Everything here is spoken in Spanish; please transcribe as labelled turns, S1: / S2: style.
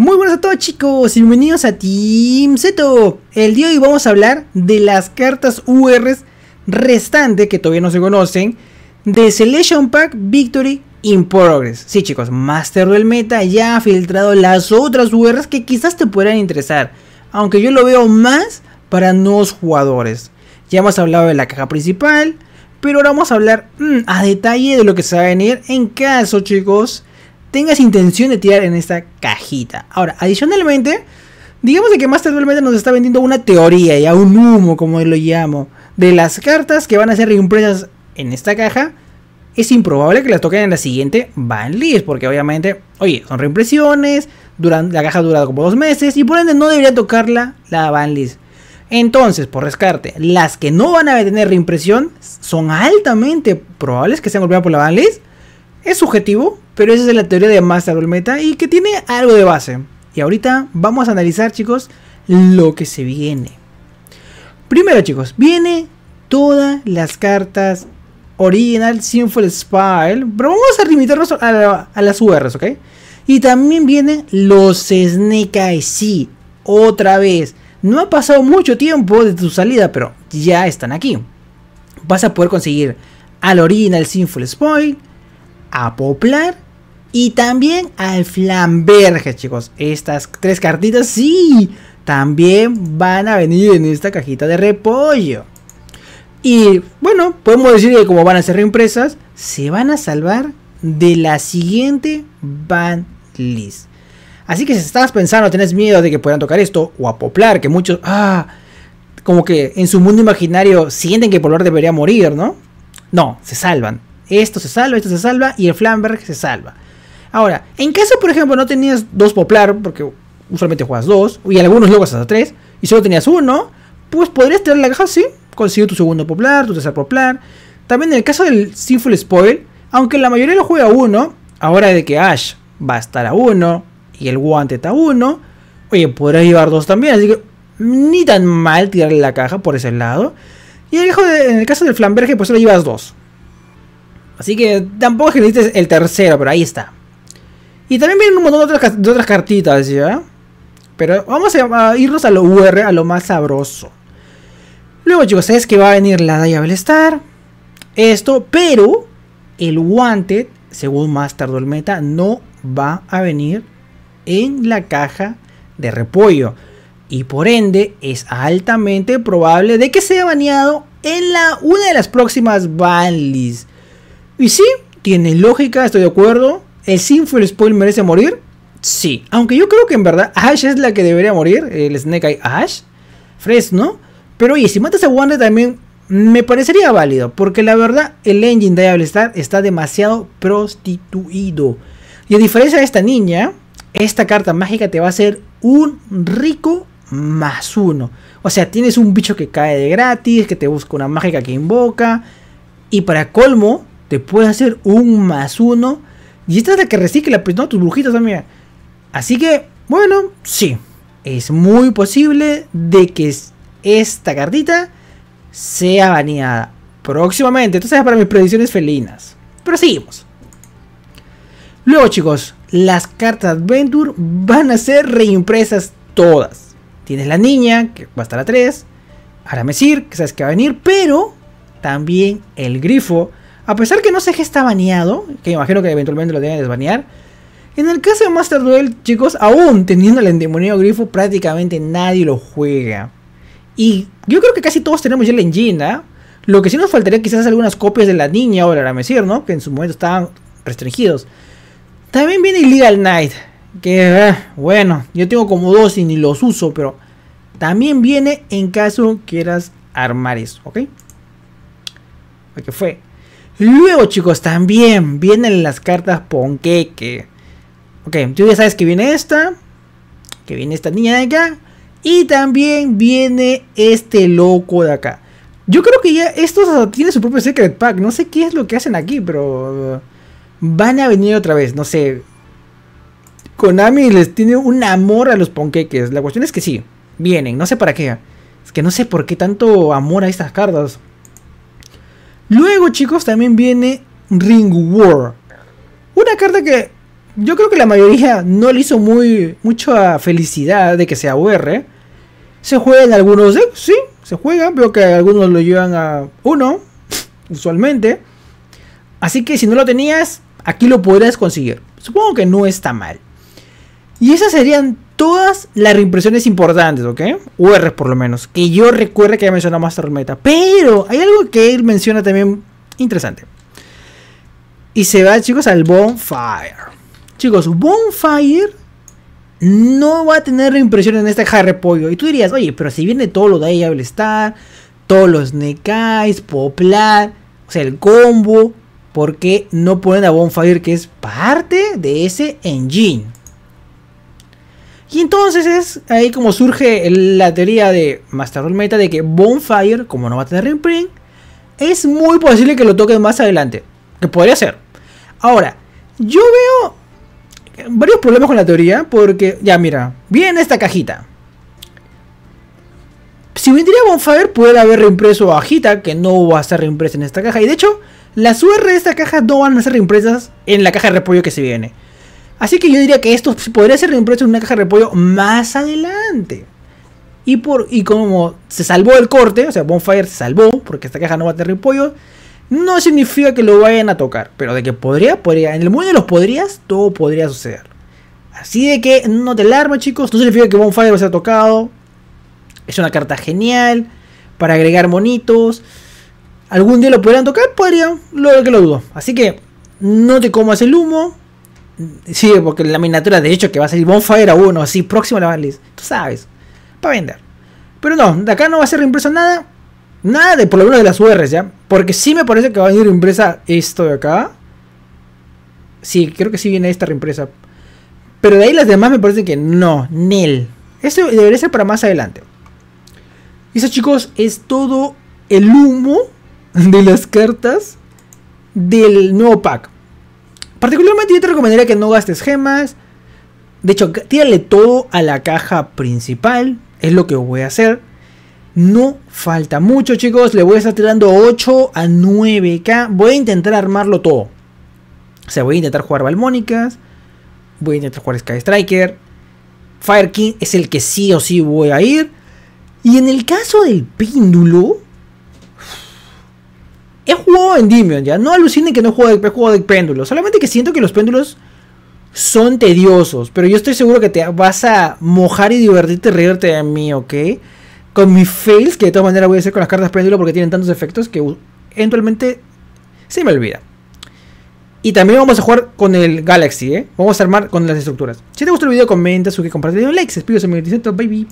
S1: Muy buenas a todos chicos y bienvenidos a Team Zeto. El día de hoy vamos a hablar de las cartas URs restantes que todavía no se conocen de Selection Pack Victory in Progress. Sí chicos, Master del Meta ya ha filtrado las otras URs que quizás te puedan interesar, aunque yo lo veo más para nuevos jugadores. Ya hemos hablado de la caja principal, pero ahora vamos a hablar mm, a detalle de lo que se va a venir en caso chicos tengas intención de tirar en esta cajita. Ahora, adicionalmente, digamos de que Master nos está vendiendo una teoría, ya un humo, como lo llamo, de las cartas que van a ser reimpresas en esta caja. Es improbable que las toquen en la siguiente Van porque obviamente, oye, son reimpresiones, la caja durado como dos meses y por ende no debería tocarla la Van Entonces, por rescate, las que no van a tener reimpresión son altamente probables que sean golpeadas por la list. Es subjetivo, pero esa es la teoría de Master Meta y que tiene algo de base. Y ahorita vamos a analizar, chicos, lo que se viene. Primero, chicos, viene todas las cartas original Sinful Spile, pero vamos a limitarnos a, las URs, ¿ok? Y también vienen los Snake sí, otra vez. No ha pasado mucho tiempo desde su salida, pero ya están aquí. Vas a poder conseguir al Original Sinful Spoil, a Poplar y también al Flamberge, chicos. Estas tres cartitas, sí, también van a venir en esta cajita de repollo. Y bueno, podemos decir que como van a ser reimpresas, se van a salvar de la siguiente van Así que si estás pensando, Tienes miedo de que puedan tocar esto, o a Poplar, que muchos, ah, como que en su mundo imaginario sienten que Poplar debería morir, ¿no? No, se salvan. Esto se salva, esto se salva y el Flamberg se salva. Ahora, en caso, por ejemplo, no tenías dos Poplar, porque usualmente juegas dos, y algunos luego hasta tres, y solo tenías uno, pues podrías tener la caja, sí, conseguir tu segundo Poplar, tu tercer Poplar. También en el caso del Sinful Spoil, aunque la mayoría lo juega a uno, ahora de que Ash va a estar a uno y el guante está a uno, oye, podrás llevar dos también, así que ni tan mal tirarle la caja por ese lado. Y en el caso, en el caso del Flamberg pues solo llevas dos. Así que tampoco es que el tercero, pero ahí está. Y también vienen un montón de otras, cartitas, ¿ya? Pero vamos a, irnos a lo UR, a lo más sabroso. Luego, chicos, es que va a venir la Diable Star. Esto, pero el Wanted, según más tardó el meta, no va a venir en la caja de repollo. Y por ende, es altamente probable de que sea baneado en la, una de las próximas banlis. Y sí, tiene lógica, estoy de acuerdo. ¿El Sinful Spoil merece morir? Sí. Aunque yo creo que en verdad Ash es la que debería morir. El Snake Eye Ash. Fresno. Pero oye, si matas a Wanda también me parecería válido. Porque la verdad, el engine de Diablo Star está demasiado prostituido. Y a diferencia de esta niña, esta carta mágica te va a hacer un rico más uno. O sea, tienes un bicho que cae de gratis, que te busca una mágica que invoca. Y para colmo, te puede hacer un más uno. Y esta es la que recicla, pues, Tus brujitas también. Ah, Así que, bueno, sí. Es muy posible de que esta cartita sea baneada próximamente. Entonces, para mis predicciones felinas. Pero seguimos. Luego, chicos, las cartas Adventure van a ser reimpresas todas. Tienes la niña, que va a estar a 3. Aramesir, que sabes que va a venir, pero también el grifo a pesar que no sé que está baneado, que imagino que eventualmente lo deben desbanear, en el caso de Master Duel, chicos, aún teniendo el endemoniado grifo, prácticamente nadie lo juega. Y yo creo que casi todos tenemos ya la engina. ¿ah? Lo que sí nos faltaría quizás algunas copias de la niña o la mesir, ¿no? Que en su momento estaban restringidos. También viene Illegal Knight. Que, ah, bueno, yo tengo como dos y ni los uso, pero también viene en caso quieras armar eso, ¿ok? ¿Qué fue Luego, chicos, también vienen las cartas Ponqueque. Ok, tú ya sabes que viene esta. Que viene esta niña de acá. Y también viene este loco de acá. Yo creo que ya estos tienen su propio Secret Pack. No sé qué es lo que hacen aquí, pero van a venir otra vez. No sé. Konami les tiene un amor a los ponqueques. La cuestión es que sí, vienen. No sé para qué. Es que no sé por qué tanto amor a estas cartas. Luego, chicos, también viene Ring War. Una carta que yo creo que la mayoría no le hizo muy, mucha felicidad de que sea UR. Se juegan algunos decks, sí, se juegan. Veo que algunos lo llevan a uno, usualmente. Así que si no lo tenías, aquí lo podrías conseguir. Supongo que no está mal. Y esas serían todas las reimpresiones importantes, ¿ok? UR por lo menos, que yo recuerdo que ya mencionado Master Meta. Pero hay algo que él menciona también interesante. Y se va, chicos, al Bonfire. Chicos, Bonfire no va a tener reimpresión en este Harry Pollo. Y tú dirías, oye, pero si viene todo lo de Diable Star, todos los Nekais, Poplar, o sea, el combo, ¿por qué no ponen a Bonfire que es parte de ese engine? Y entonces es ahí como surge la teoría de Master Roll Meta de que Bonfire, como no va a tener reprint, es muy posible que lo toquen más adelante. Que podría ser. Ahora, yo veo varios problemas con la teoría porque, ya mira, viene esta cajita. Si vendría Bonfire, puede haber reimpreso a bajita que no va a ser reimpresa en esta caja. Y de hecho, las UR de esta caja no van a ser reimpresas en la caja de repollo que se viene. Así que yo diría que esto podría ser reimpreso en una caja de repollo más adelante. Y, por, y como se salvó el corte, o sea, Bonfire se salvó porque esta caja no va a tener repollo, no significa que lo vayan a tocar. Pero de que podría, podría. En el mundo de los podrías, todo podría suceder. Así de que no te alarmes chicos. No significa que Bonfire va a ser tocado. Es una carta genial para agregar monitos. ¿Algún día lo podrían tocar? Podría, lo que lo dudo. Así que no te comas el humo. Sí, porque la miniatura, de hecho, que va a salir Bonfire a uno, así próximo a la Tú sabes. Para vender. Pero no, de acá no va a ser reimpresa nada. Nada de por lo menos de las URs, ¿ya? Porque sí me parece que va a venir reimpresa esto de acá. Sí, creo que sí viene esta reimpresa. Pero de ahí las demás me parece que no, Nel. Esto debería ser para más adelante. Y eso, chicos, es todo el humo de las cartas del nuevo pack. Particularmente yo te recomendaría que no gastes gemas. De hecho, tírale todo a la caja principal. Es lo que voy a hacer. No falta mucho, chicos. Le voy a estar tirando 8 a 9k. Voy a intentar armarlo todo. O sea, voy a intentar jugar Balmónicas. Voy a intentar jugar Sky Striker. Fire King es el que sí o sí voy a ir. Y en el caso del Píndulo he jugado Endymion, ya. No alucinen que no juego jugado, he jugado de péndulo. Solamente que siento que los péndulos son tediosos. Pero yo estoy seguro que te vas a mojar y divertirte, reírte de mí, ¿ok? Con mi fails, que de todas maneras voy a hacer con las cartas péndulo porque tienen tantos efectos que eventualmente se me olvida. Y también vamos a jugar con el Galaxy, ¿eh? Vamos a armar con las estructuras. Si te gustó el video, comenta, sube, comparte, un like. Se despido, baby.